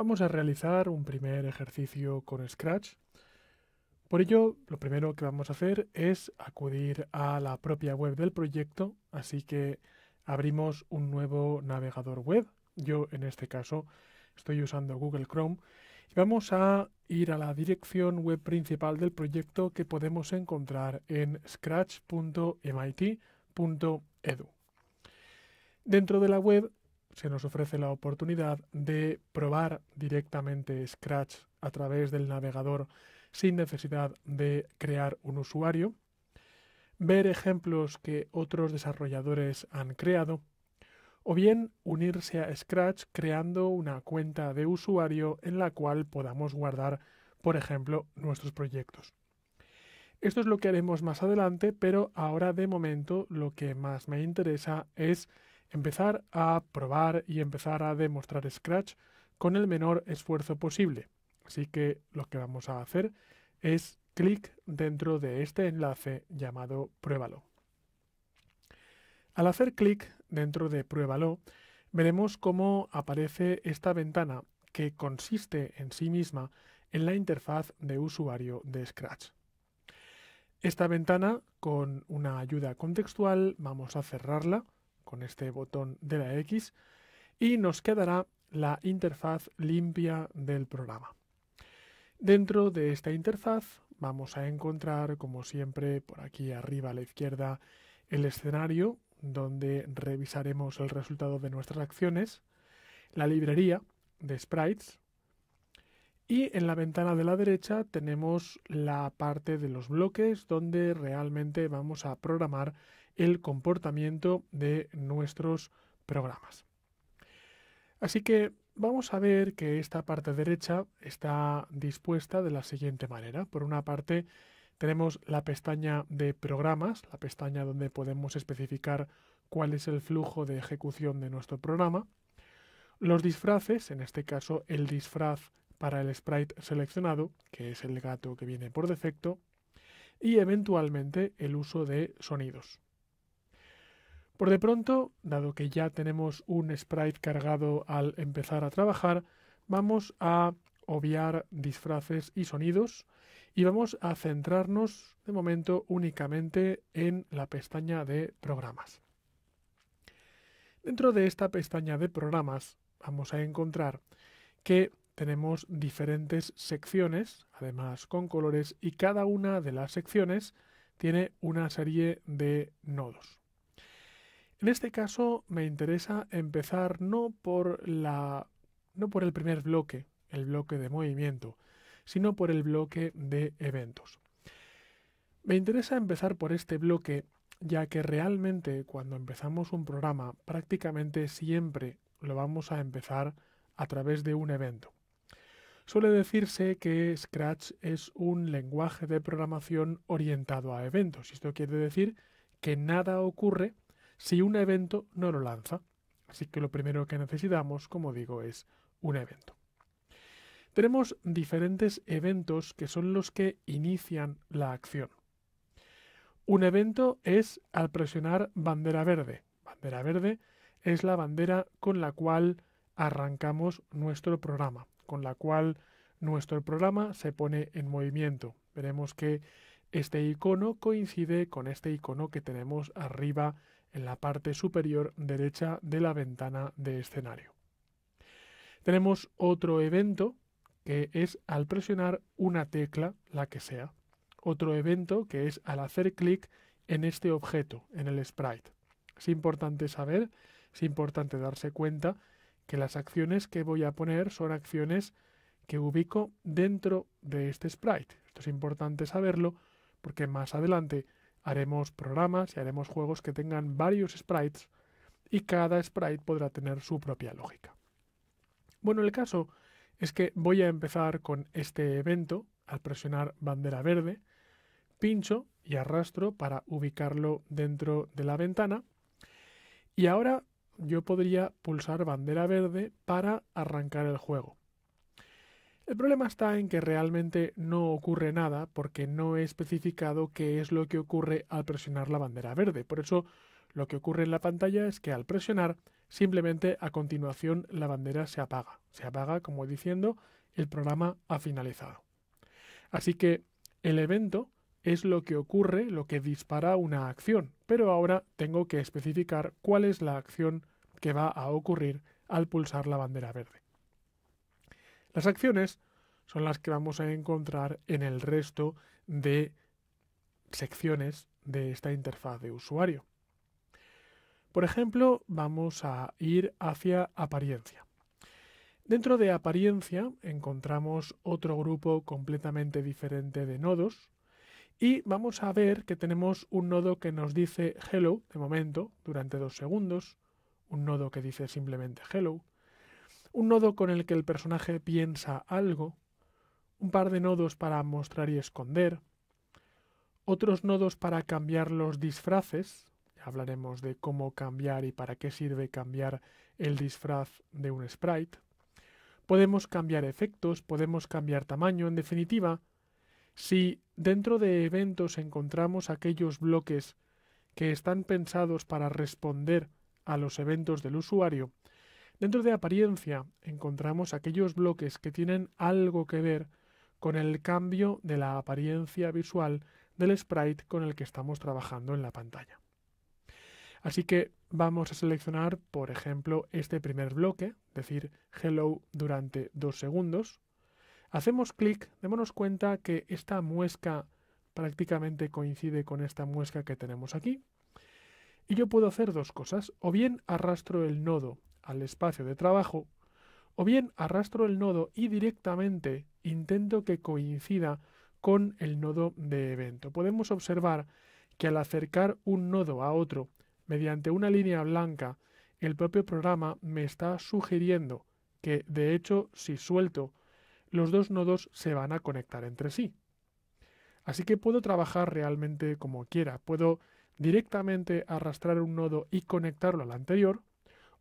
Vamos a realizar un primer ejercicio con Scratch. Por ello, lo primero que vamos a hacer es acudir a la propia web del proyecto, así que abrimos un nuevo navegador web. Yo en este caso estoy usando Google Chrome y vamos a ir a la dirección web principal del proyecto que podemos encontrar en scratch.mit.edu. Dentro de la web se nos ofrece la oportunidad de probar directamente Scratch a través del navegador sin necesidad de crear un usuario, ver ejemplos que otros desarrolladores han creado, o bien unirse a Scratch creando una cuenta de usuario en la cual podamos guardar, por ejemplo, nuestros proyectos. Esto es lo que haremos más adelante, pero ahora de momento lo que más me interesa es empezar a probar y empezar a demostrar Scratch con el menor esfuerzo posible. Así que lo que vamos a hacer es clic dentro de este enlace llamado Pruébalo. Al hacer clic dentro de Pruébalo, veremos cómo aparece esta ventana que consiste en sí misma en la interfaz de usuario de Scratch. Esta ventana, con una ayuda contextual, vamos a cerrarla con este botón de la X y nos quedará la interfaz limpia del programa. Dentro de esta interfaz vamos a encontrar, como siempre, por aquí arriba a la izquierda, el escenario donde revisaremos el resultado de nuestras acciones, la librería de sprites, y en la ventana de la derecha tenemos la parte de los bloques donde realmente vamos a programar el comportamiento de nuestros programas. Así que vamos a ver que esta parte derecha está dispuesta de la siguiente manera. Por una parte tenemos la pestaña de programas, la pestaña donde podemos especificar cuál es el flujo de ejecución de nuestro programa. Los disfraces, en este caso el disfraz para el sprite seleccionado, que es el gato que viene por defecto, y eventualmente el uso de sonidos. Por de pronto, dado que ya tenemos un sprite cargado al empezar a trabajar, vamos a obviar disfraces y sonidos y vamos a centrarnos de momento únicamente en la pestaña de programas. Dentro de esta pestaña de programas vamos a encontrar que tenemos diferentes secciones, además con colores, y cada una de las secciones tiene una serie de nodos. En este caso me interesa empezar no por la no por el primer bloque, el bloque de movimiento, sino por el bloque de eventos. Me interesa empezar por este bloque ya que realmente cuando empezamos un programa prácticamente siempre lo vamos a empezar a través de un evento. Suele decirse que Scratch es un lenguaje de programación orientado a eventos. Esto quiere decir que nada ocurre si un evento no lo lanza. Así que lo primero que necesitamos, como digo, es un evento. Tenemos diferentes eventos que son los que inician la acción. Un evento es al presionar bandera verde. Bandera verde es la bandera con la cual arrancamos nuestro programa con la cual nuestro programa se pone en movimiento. Veremos que este icono coincide con este icono que tenemos arriba en la parte superior derecha de la ventana de escenario. Tenemos otro evento que es al presionar una tecla, la que sea. Otro evento que es al hacer clic en este objeto, en el sprite. Es importante saber, es importante darse cuenta que las acciones que voy a poner son acciones que ubico dentro de este sprite. Esto es importante saberlo porque más adelante haremos programas y haremos juegos que tengan varios sprites y cada sprite podrá tener su propia lógica. Bueno, el caso es que voy a empezar con este evento al presionar bandera verde, pincho y arrastro para ubicarlo dentro de la ventana y ahora yo podría pulsar bandera verde para arrancar el juego. El problema está en que realmente no ocurre nada porque no he especificado qué es lo que ocurre al presionar la bandera verde. Por eso lo que ocurre en la pantalla es que al presionar simplemente a continuación la bandera se apaga. Se apaga como diciendo el programa ha finalizado. Así que el evento es lo que ocurre, lo que dispara una acción, pero ahora tengo que especificar cuál es la acción que va a ocurrir al pulsar la bandera verde. Las acciones son las que vamos a encontrar en el resto de secciones de esta interfaz de usuario. Por ejemplo, vamos a ir hacia apariencia. Dentro de apariencia encontramos otro grupo completamente diferente de nodos y vamos a ver que tenemos un nodo que nos dice hello de momento durante dos segundos, un nodo que dice simplemente hello, un nodo con el que el personaje piensa algo, un par de nodos para mostrar y esconder, otros nodos para cambiar los disfraces, hablaremos de cómo cambiar y para qué sirve cambiar el disfraz de un sprite, podemos cambiar efectos, podemos cambiar tamaño, en definitiva, si dentro de eventos encontramos aquellos bloques que están pensados para responder a los eventos del usuario. Dentro de apariencia encontramos aquellos bloques que tienen algo que ver con el cambio de la apariencia visual del sprite con el que estamos trabajando en la pantalla. Así que vamos a seleccionar, por ejemplo, este primer bloque, decir hello durante dos segundos. Hacemos clic, démonos cuenta que esta muesca prácticamente coincide con esta muesca que tenemos aquí. Y yo puedo hacer dos cosas, o bien arrastro el nodo al espacio de trabajo, o bien arrastro el nodo y directamente intento que coincida con el nodo de evento. Podemos observar que al acercar un nodo a otro mediante una línea blanca, el propio programa me está sugiriendo que, de hecho, si suelto, los dos nodos se van a conectar entre sí. Así que puedo trabajar realmente como quiera, puedo directamente arrastrar un nodo y conectarlo al anterior,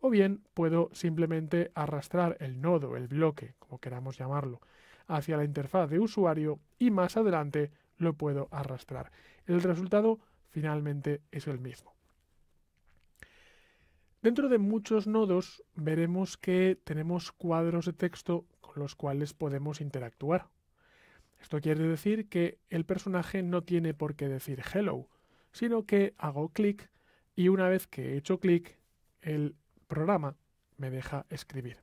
o bien puedo simplemente arrastrar el nodo, el bloque, como queramos llamarlo, hacia la interfaz de usuario y más adelante lo puedo arrastrar. El resultado finalmente es el mismo. Dentro de muchos nodos veremos que tenemos cuadros de texto con los cuales podemos interactuar. Esto quiere decir que el personaje no tiene por qué decir hello, sino que hago clic y una vez que he hecho clic, el programa me deja escribir.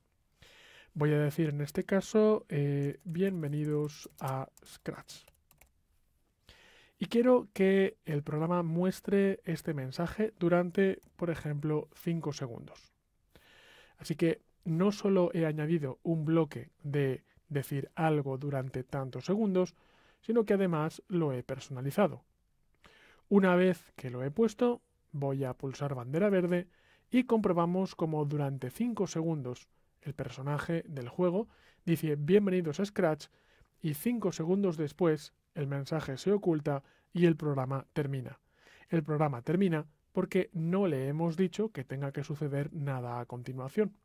Voy a decir en este caso, eh, bienvenidos a Scratch. Y quiero que el programa muestre este mensaje durante, por ejemplo, 5 segundos. Así que no solo he añadido un bloque de decir algo durante tantos segundos, sino que además lo he personalizado. Una vez que lo he puesto, voy a pulsar bandera verde y comprobamos como durante 5 segundos el personaje del juego dice bienvenidos a Scratch y 5 segundos después el mensaje se oculta y el programa termina. El programa termina porque no le hemos dicho que tenga que suceder nada a continuación.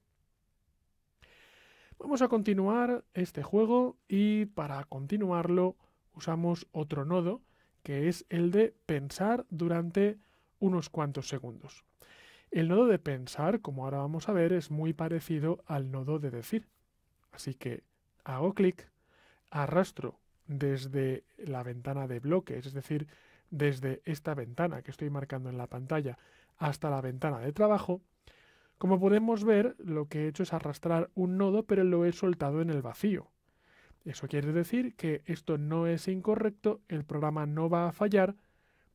Vamos a continuar este juego y para continuarlo usamos otro nodo que es el de pensar durante unos cuantos segundos. El nodo de pensar, como ahora vamos a ver, es muy parecido al nodo de decir. Así que hago clic, arrastro desde la ventana de bloques, es decir, desde esta ventana que estoy marcando en la pantalla hasta la ventana de trabajo, como podemos ver, lo que he hecho es arrastrar un nodo, pero lo he soltado en el vacío. Eso quiere decir que esto no es incorrecto, el programa no va a fallar,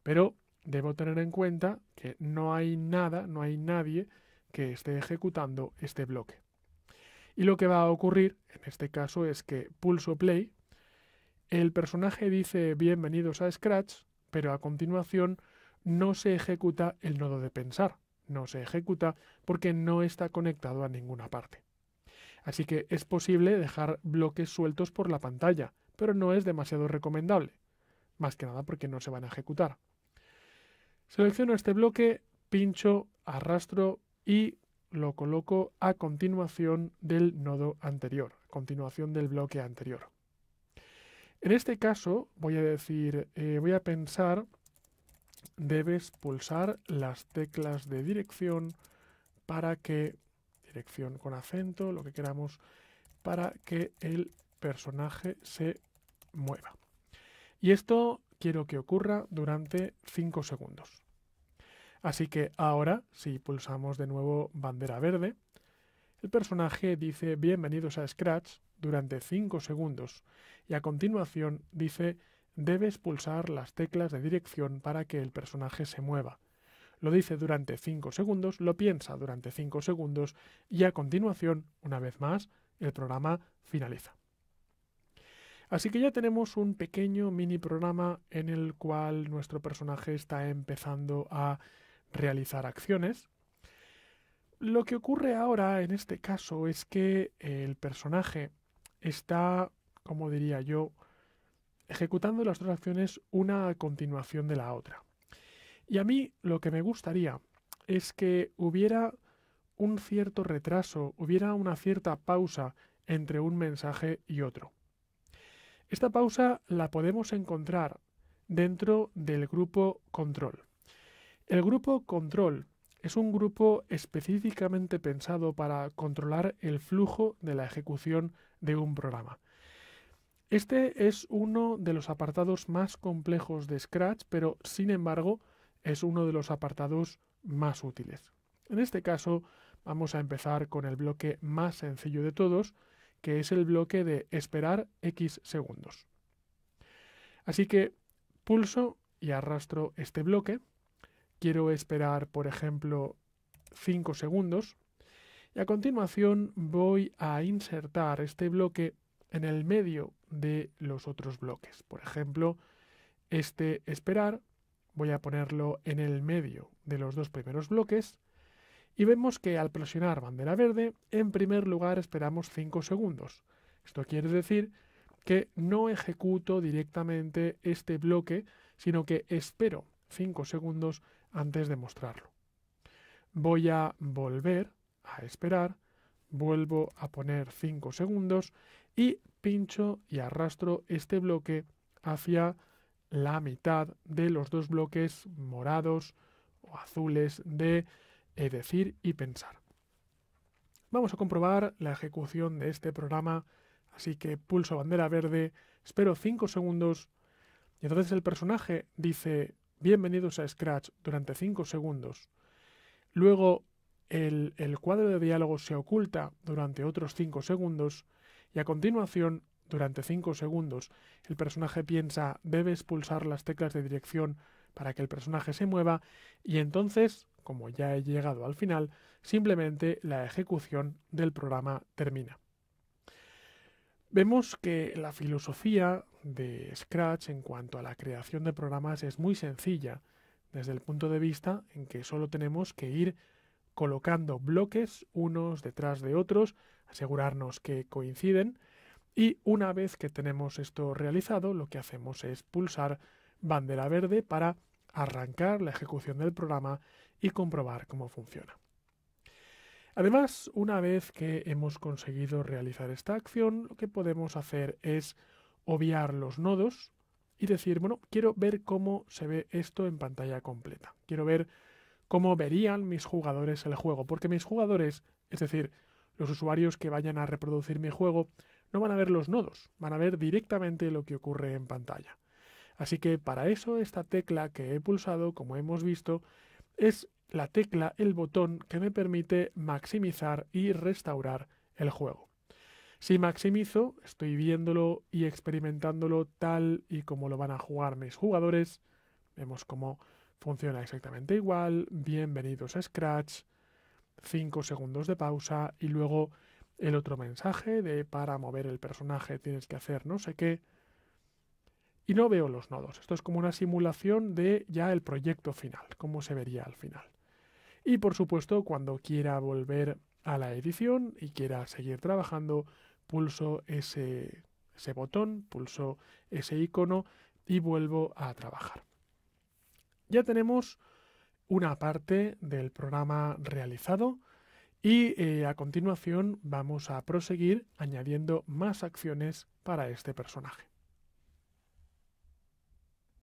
pero debo tener en cuenta que no hay nada, no hay nadie que esté ejecutando este bloque. Y lo que va a ocurrir en este caso es que pulso play, el personaje dice bienvenidos a Scratch, pero a continuación no se ejecuta el nodo de pensar, no se ejecuta porque no está conectado a ninguna parte. Así que es posible dejar bloques sueltos por la pantalla, pero no es demasiado recomendable, más que nada porque no se van a ejecutar. Selecciono este bloque, pincho, arrastro y lo coloco a continuación del nodo anterior, continuación del bloque anterior. En este caso voy a decir, eh, voy a pensar, debes pulsar las teclas de dirección para que dirección con acento, lo que queramos, para que el personaje se mueva. Y esto quiero que ocurra durante 5 segundos. Así que ahora, si pulsamos de nuevo bandera verde, el personaje dice bienvenidos a Scratch durante 5 segundos y a continuación dice debes pulsar las teclas de dirección para que el personaje se mueva lo dice durante 5 segundos, lo piensa durante 5 segundos y a continuación, una vez más, el programa finaliza. Así que ya tenemos un pequeño mini programa en el cual nuestro personaje está empezando a realizar acciones. Lo que ocurre ahora en este caso es que el personaje está, como diría yo, ejecutando las dos acciones una a continuación de la otra. Y a mí lo que me gustaría es que hubiera un cierto retraso, hubiera una cierta pausa entre un mensaje y otro. Esta pausa la podemos encontrar dentro del grupo control. El grupo control es un grupo específicamente pensado para controlar el flujo de la ejecución de un programa. Este es uno de los apartados más complejos de Scratch, pero sin embargo es uno de los apartados más útiles. En este caso, vamos a empezar con el bloque más sencillo de todos, que es el bloque de esperar X segundos. Así que pulso y arrastro este bloque. Quiero esperar, por ejemplo, 5 segundos. Y a continuación voy a insertar este bloque en el medio de los otros bloques. Por ejemplo, este esperar voy a ponerlo en el medio de los dos primeros bloques, y vemos que al presionar bandera verde, en primer lugar esperamos 5 segundos. Esto quiere decir que no ejecuto directamente este bloque, sino que espero 5 segundos antes de mostrarlo. Voy a volver a esperar, vuelvo a poner 5 segundos y pincho y arrastro este bloque hacia la mitad de los dos bloques morados o azules de eh, decir y pensar. Vamos a comprobar la ejecución de este programa, así que pulso bandera verde, espero 5 segundos y entonces el personaje dice bienvenidos a Scratch durante 5 segundos. Luego el, el, cuadro de diálogo se oculta durante otros 5 segundos y a continuación durante cinco segundos, el personaje piensa, debe expulsar las teclas de dirección para que el personaje se mueva y entonces, como ya he llegado al final, simplemente la ejecución del programa termina. Vemos que la filosofía de Scratch en cuanto a la creación de programas es muy sencilla, desde el punto de vista en que solo tenemos que ir colocando bloques unos detrás de otros, asegurarnos que coinciden, y una vez que tenemos esto realizado, lo que hacemos es pulsar bandera verde para arrancar la ejecución del programa y comprobar cómo funciona. Además, una vez que hemos conseguido realizar esta acción, lo que podemos hacer es obviar los nodos y decir, bueno, quiero ver cómo se ve esto en pantalla completa. Quiero ver cómo verían mis jugadores el juego, porque mis jugadores, es decir, los usuarios que vayan a reproducir mi juego, van a ver los nodos, van a ver directamente lo que ocurre en pantalla. Así que para eso esta tecla que he pulsado, como hemos visto, es la tecla, el botón que me permite maximizar y restaurar el juego. Si maximizo, estoy viéndolo y experimentándolo tal y como lo van a jugar mis jugadores. Vemos cómo funciona exactamente igual. Bienvenidos a Scratch. 5 segundos de pausa y luego el otro mensaje de para mover el personaje tienes que hacer no sé qué. Y no veo los nodos. Esto es como una simulación de ya el proyecto final, cómo se vería al final. Y por supuesto, cuando quiera volver a la edición y quiera seguir trabajando, pulso ese, ese botón, pulso ese icono y vuelvo a trabajar. Ya tenemos una parte del programa realizado y eh, a continuación vamos a proseguir añadiendo más acciones para este personaje.